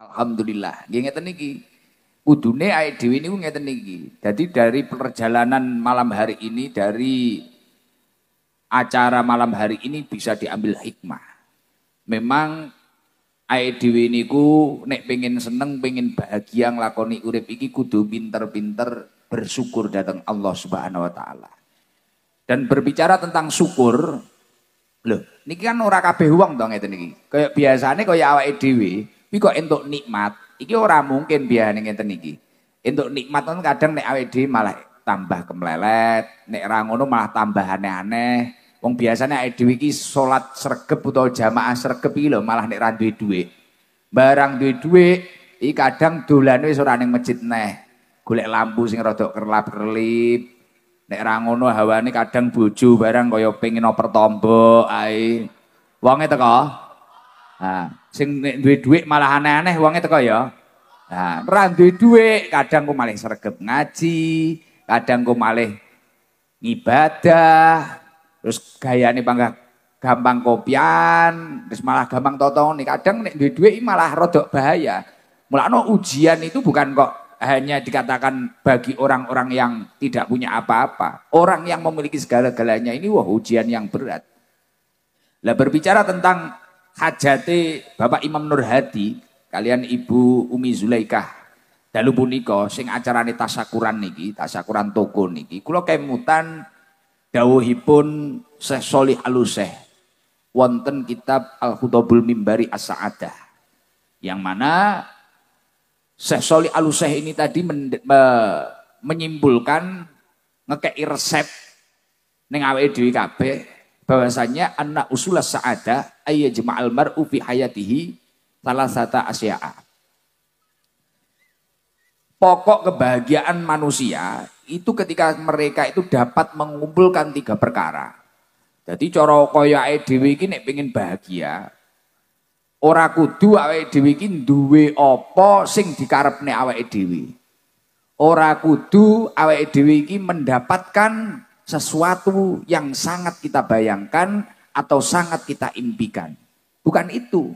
Alhamdulillah. Nggih ngeten niki. Kudune ae dhewe niku ngeten niki. Jadi dari perjalanan malam hari ini dari acara malam hari ini bisa diambil hikmah. Memang Dewi ini ku nek pengen seneng, pengen bahagia ngelakoni urip iki kudu pinter-pinter bersyukur datang Allah Subhanahu wa taala. Dan berbicara tentang syukur, loh, ini kan orang kabeh uang dong ngeten niki. Kayak biasanya kaya awal Dewi tapi kok untuk nikmat, iki ora mungkin biasane ngenten iki. untuk nikmat kan kadang nek awd malah tambah kemlelet, nek rangono malah tambah aneh-aneh. Wong biasanya awake dhewe iki sholat sregep utawa jamaah sregep lo, malah nek randui duwe Barang duwe dhuwit iki kadang dolan wis ora ning masjid neh. Golek lampu sing rada kerlap-kerlip, Nek ra ngono hawane kadang bojo barang kaya pengin oper tombok ae. Wonge teko. Nah, sing nek duwe dhuwit malah aneh-aneh wonge teko ya. Nah, ora duwe dhuwit, kadang gue malah sregep ngaji, kadang gue malah ngibadah, terus gayane bangga gampang kopian, terus malah gampang totong nih Kadang nek duwe dhuwit malah rodok bahaya. Mulane ujian itu bukan kok hanya dikatakan bagi orang-orang yang tidak punya apa-apa. Orang yang memiliki segala-galanya ini wah ujian yang berat. Lah berbicara tentang Hajati Bapak Imam Nur Hadi kalian Ibu Umi Zulaikah dalu puniko, sing acarane tasakuran niki tasakuran toko niki kula kemutan dawuhipun Syekh Solih Aluseh wonten kitab Al Khutobul Mimbari As-Sa'adah yang mana Syekh Solih Aluseh ini tadi men, me, menyimpulkan ngekei resep neng awe dewi kabeh bahwasanya anak usulah saada ayya jemaal mar'u fi hayatihi salah satu asya'a. Pokok kebahagiaan manusia itu ketika mereka itu dapat mengumpulkan tiga perkara. Jadi coro koyo dewi kini pengen bahagia, ora kudu awe dewi kini duwe opo sing dikarepne awe dewi. Ora kudu awake dewi mendapatkan sesuatu yang sangat kita bayangkan atau sangat kita impikan. Bukan itu.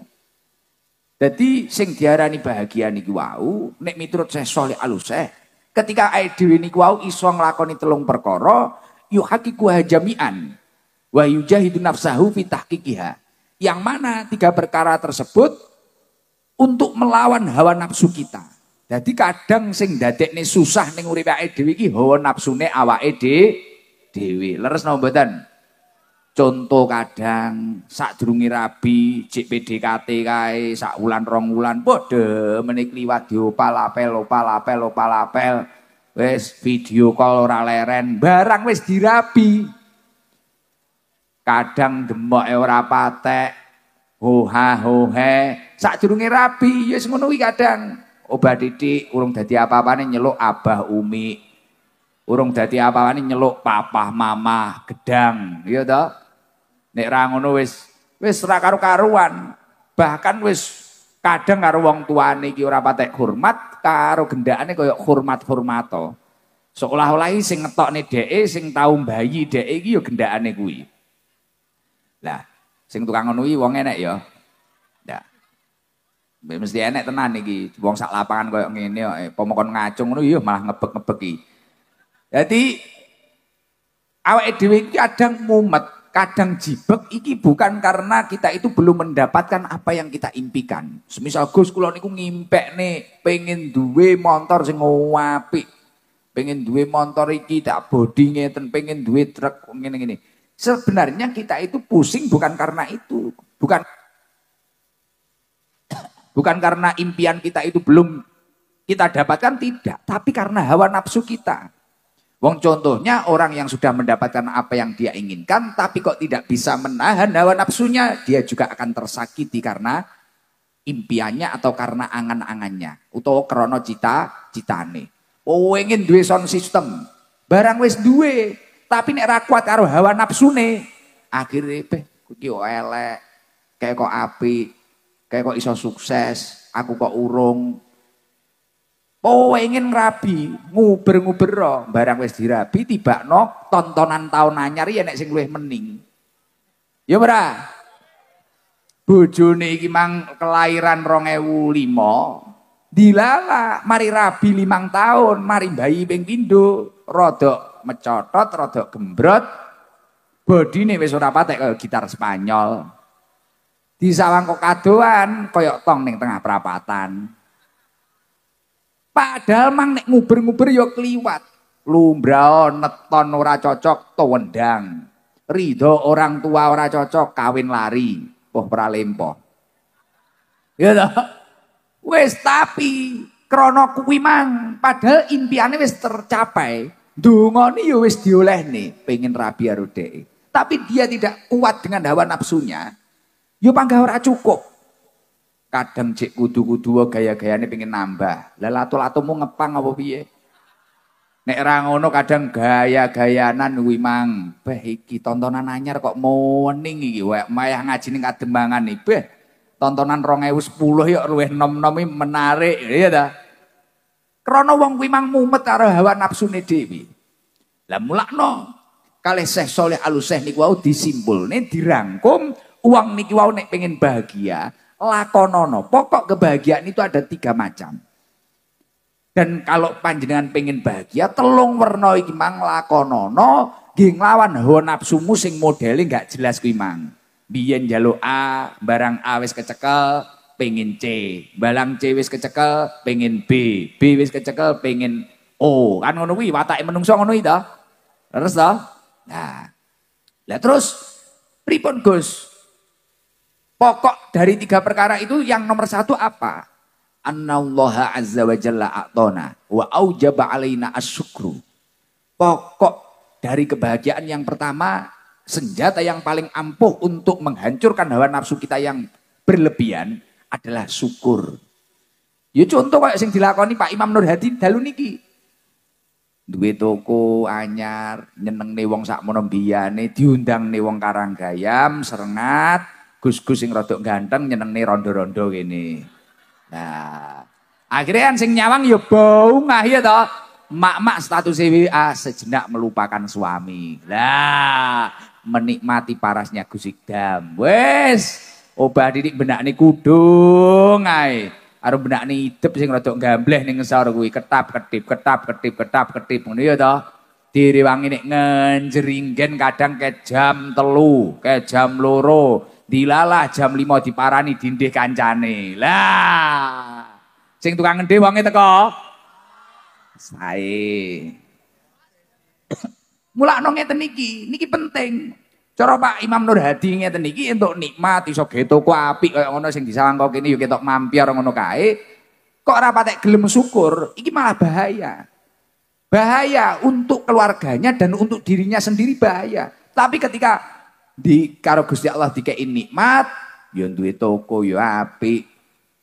Jadi sing diarani bahagia niki wau nek miturut Syekh alus Aluseh ketika ae dhewe niku wau iso nglakoni telung perkara hakiku hajamian wa yujahidu nafsahu fi tahqiqiha. Yang mana tiga perkara tersebut untuk melawan hawa nafsu kita. Jadi kadang sing dadekne susah ning uripe ae dhewe iki hawa nafsune awake dhewe Dewi, Leres napa Contoh Conto kadang sadurunge rabi, jek PDKT kae sak wulan rong wulan padha menik liwat diopal apel opal apel opal apel. video call ora leren, barang wes dirabi. Kadang demoke ora patek, hoha hohe, sadurunge rabi ya wis ngono kadang. obat didik urung dadi apa-apane nyeluk abah umi Urung dadi apa-apane nyeluk papah, mamah, gedang, ya toh? Nek ra ngono wis wis ra karu-karuan. Bahkan wis kadang karo wong tuane iki ora patek hormat, karo gendakane koyo hormat-hormato. Seolah-olah sing ngetokne dheke sing tau mbayi dheke iki ya gendakane kuwi. Lah, sing tukang ngono iki wong enek ya. Mesti enek tenan iki. Wong sak lapangan koyo ngene kok eh, pemokon ngacung ngono iya malah ngebek-ngebeki. Jadi awake dhewe kadang mumet, kadang jibek iki bukan karena kita itu belum mendapatkan apa yang kita impikan. Semisal Gus kulo niku ngimpek nih pengen duwe motor sing ngowapi, Pengen duwe motor iki tak bodinya, dan pengen duwe truk ngene-ngene. Sebenarnya kita itu pusing bukan karena itu, bukan bukan karena impian kita itu belum kita dapatkan tidak, tapi karena hawa nafsu kita. Wong contohnya orang yang sudah mendapatkan apa yang dia inginkan tapi kok tidak bisa menahan hawa nafsunya, dia juga akan tersakiti karena impiannya atau karena angan-angannya atau krono cita-citane. Oh, ingin duwe sound system. Barang wis duwe, tapi nek ra kuat karo hawa nafsune, akhirnya pe kuki elek, kayak kok api, kayak kok iso sukses, aku kok urung, Oh ingin rabi, nguber-nguber roh. Barang wis dirabi, tiba no tontonan tahun anyar ya nek sing luwih mening. Ya ora. Bojone iki mang kelahiran 2005. Dilala mari rabi limang tahun, mari bayi ping pindho, rodok mecotot, rodok gembrot. Bodine wis ora patek kaya gitar Spanyol. di sawang kok kadoan, koyok tong neng tengah perapatan. Padahal mang nek nguber-nguber ya kliwat. Lumbrao neton ora cocok towendang. Ridho orang tua ora cocok kawin lari. Poh pralempo. Ya toh? Wis tapi krana kuwi mang padahal impiane wis tercapai. Dungoni ya wis diolehne pengen rabi karo Tapi dia tidak kuat dengan hawa nafsunya. yo ya panggah ora cukup kadang cek kudu-kudu gaya-gayane pengen nambah. Lah latu-latumu ngepang apa biye Nek ra ngono kadang gaya-gayanan wimang mang. Beh iki tontonan anyar kok moning iki wae mayah ngaji ning katembangan nih Beh tontonan 2010 yuk luwih nom-nom menarik ya ta. Krana wong kuwi mang mumet karo hawa nafsune dhewe. Lah mulakno kalih Syekh Saleh Aluseh niku wau disimpulne dirangkum uang niki wau nek pengen bahagia lakonono. Pokok kebahagiaan itu ada tiga macam. Dan kalau panjenengan pengen bahagia, telung werna iki mang lakonono, ging lawan hawa nafsumu sing modele nggak jelas kuwi mang. Biyen jaluk A, barang A wis kecekel, pengen C. Barang C wis kecekel, pengen B. B wis kecekel, pengen O. Kan ngono kuwi watake menungso ngono iki Terus toh? Nah. Lah terus pripun Gus? Pokok dari tiga perkara itu yang nomor satu apa? Annallaha azza wa jalla a'tona wa aujaba alaina asyukru. Pokok dari kebahagiaan yang pertama, senjata yang paling ampuh untuk menghancurkan hawa nafsu kita yang berlebihan adalah syukur. Ya contoh kayak yang dilakoni Pak Imam Nur Hadi dalu niki. Duwe toko anyar, ne wong sak mono diundang ne wong Karanggayam, Serengat, gus-gus sing rodok ganteng nih rondo-rondo gini. Nah, akhirnya sing nyawang ya bau ngah ya toh. Mak-mak status cwa e sejenak melupakan suami. Lah, menikmati parasnya Gus Iqdam. Wes, obah didik benak nih kudung ae. benak nih hidup sing rada gambleh nih ngesor kuwi ketap ketip ketap ketip ketap ketip ngono ya to. Direwangi nih ngenjeringgen kadang ke jam telu, ke jam loro, dilalah jam lima di diparani dindih kancane. Lah. Sing tukang ngendi wonge teko. Sae. Mulakno ngeten teniki, niki penting. Cara Pak Imam Nur Hadi ngeten iki entuk nikmat iso ge ku apik kaya ngono sing disawangko kene yo ketok mampir ngono kae. Kok ora patek gelem syukur, iki malah bahaya. Bahaya untuk keluarganya dan untuk dirinya sendiri bahaya. Tapi ketika di karo Gusti Allah dikei nikmat, yo ya duwe toko yo ya apik,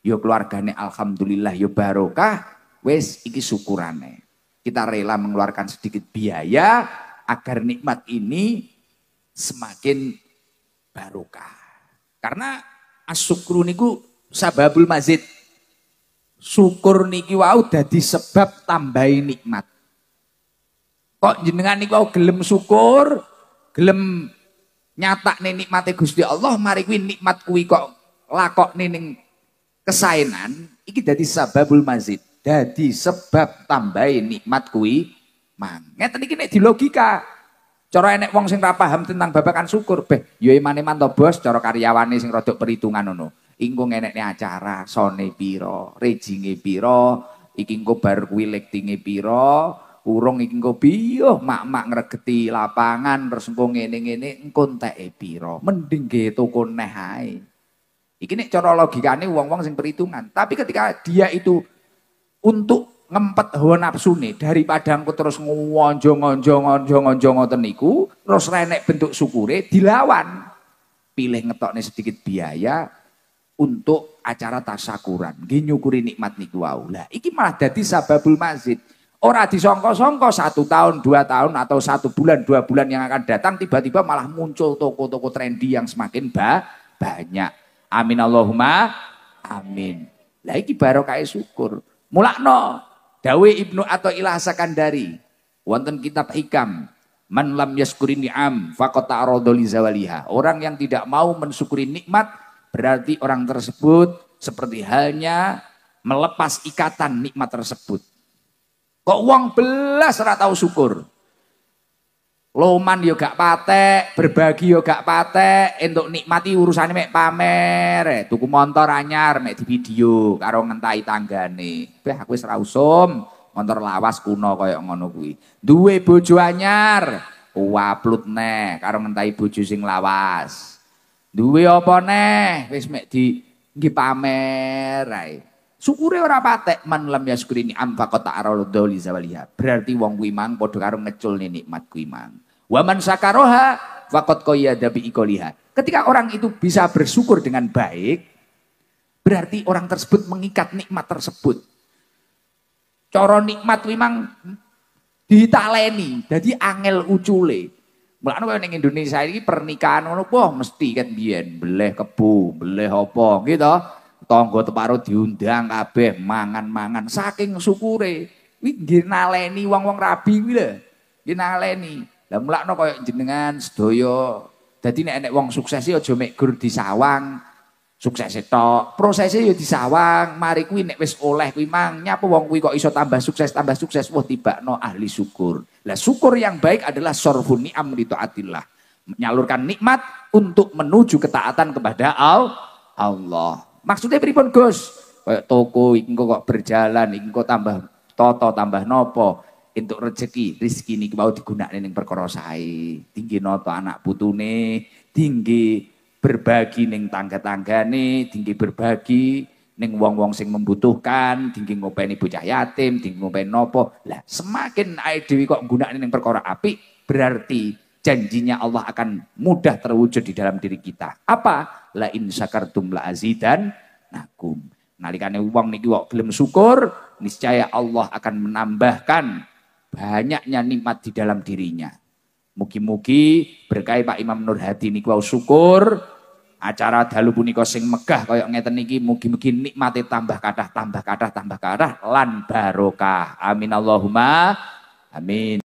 yo ya keluargane alhamdulillah yo barokah, wes iki syukurane. Kita rela mengeluarkan sedikit biaya agar nikmat ini semakin barokah. Karena asyukru niku sababul mazid. Syukur niki wau dadi sebab tambahi nikmat. Kok jenengan niku wau gelem syukur, gelem Nyatakne nikmate Gusti Allah mari kuwi nikmat kuwi kok lakokne nining kesainan iki dadi sababul mazid. jadi sebab tambahin nikmat kuwi mang. Ngeten kini di logika Cara enek wong sing ora paham tentang babakan syukur, beh, ya imane manto bos, cara karyawane sing rodok perhitungan ingkung enek nih acara, sone pira, rejinge pira, iki engko bar kuwi lektinge Urung iki engko piye mak-mak ngregeti lapangan terus engko ngene-ngene engko enteke pira. Mending ge toko neh ae. Iki nek cara logikane wong-wong sing perhitungan. Tapi ketika dia itu untuk ngempet hawa nafsune daripada engko terus ngonjo-ngonjo-ngonjo-ngonjo ngoten niku, terus renek bentuk syukure dilawan. Pilih ngetokne sedikit biaya untuk acara tasakuran. Nggih nyukuri nikmat niku wau. Lah iki malah dadi sababul masjid. Ora disongko-songko satu tahun, dua tahun, atau satu bulan, dua bulan yang akan datang, tiba-tiba malah muncul toko-toko trendy yang semakin ba banyak. Amin Allahumma, amin. Lagi barokai syukur. Mulakno dawe Ibnu atau ilah Sakandari wonten kitab Hikam Man lam yaskuri ni'am fakota arodoli zawaliha. Orang yang tidak mau mensyukuri nikmat berarti orang tersebut seperti halnya melepas ikatan nikmat tersebut. Kok uang belas ora tau syukur. Loman yo gak patek, berbagi yo gak patek, entuk nikmati urusane mek pamer, eh, tuku motor anyar mek di video karo ngentai tanggane. Beh aku wis ra usum, motor lawas kuno koyo ngono kuwi. Duwe bojo anyar, waplut oh, neh karo ngentai bojo sing lawas. Duwe apa neh wis mek di nggih pamer ae. Syukure ora patek man lam yaskuri ni amfa kota araldo li zawaliha. Berarti wong kuwi mang padha karo ngecul nikmat kuwi mang. Wa man sakaroha faqad qayyada bi ikoliha. Ketika orang itu bisa bersyukur dengan baik, berarti orang tersebut mengikat nikmat tersebut. Coro nikmat kuwi mang ditaleni, jadi angel ucule. Mulane kowe ning Indonesia ini pernikahan ngono wah mesti kan biyen beleh kebu, beleh apa gitu. Tonggo teparo diundang kabeh mangan-mangan saking syukure. Wi nggih naleni wong-wong rabi kuwi lho. Nggih naleni. Lah mulakno koyo jenengan sedaya. Dadi nek enek wong sukses yo ya aja mek gur disawang. Sukses tok. Prosese ya disawang. Mari kuwi nek wis oleh kuwi mang nyapa wong kuwi kok iso tambah sukses tambah sukses wah tiba no ahli syukur. Lah syukur yang baik adalah sorfun ni'am li taatillah. Menyalurkan nikmat untuk menuju ketaatan kepada Allah. Maksudnya pripun Gus? Kayak toko ingko kok berjalan, ingko tambah toto, tambah nopo. Untuk rezeki, rezeki ini mau digunakan yang perkara saya. Tinggi noto anak putune, tinggi berbagi neng tangga tangga nih, tinggi berbagi neng wong-wong sing membutuhkan, tinggi ngopeni bocah yatim, tinggi ngopeni nopo. Lah semakin ae dewi kok gunakan neng perkara api, berarti janjinya Allah akan mudah terwujud di dalam diri kita. Apa? la in syakartum la azidan nakum. Nalikane wong niki kok gelem syukur, niscaya Allah akan menambahkan banyaknya nikmat di dalam dirinya. Mugi-mugi berkah Pak Imam Nur Hadi niku wau syukur acara dalu punika sing megah kaya ngeten niki mugi-mugi nikmate tambah kathah tambah kathah tambah kathah lan barokah. Amin Allahumma amin.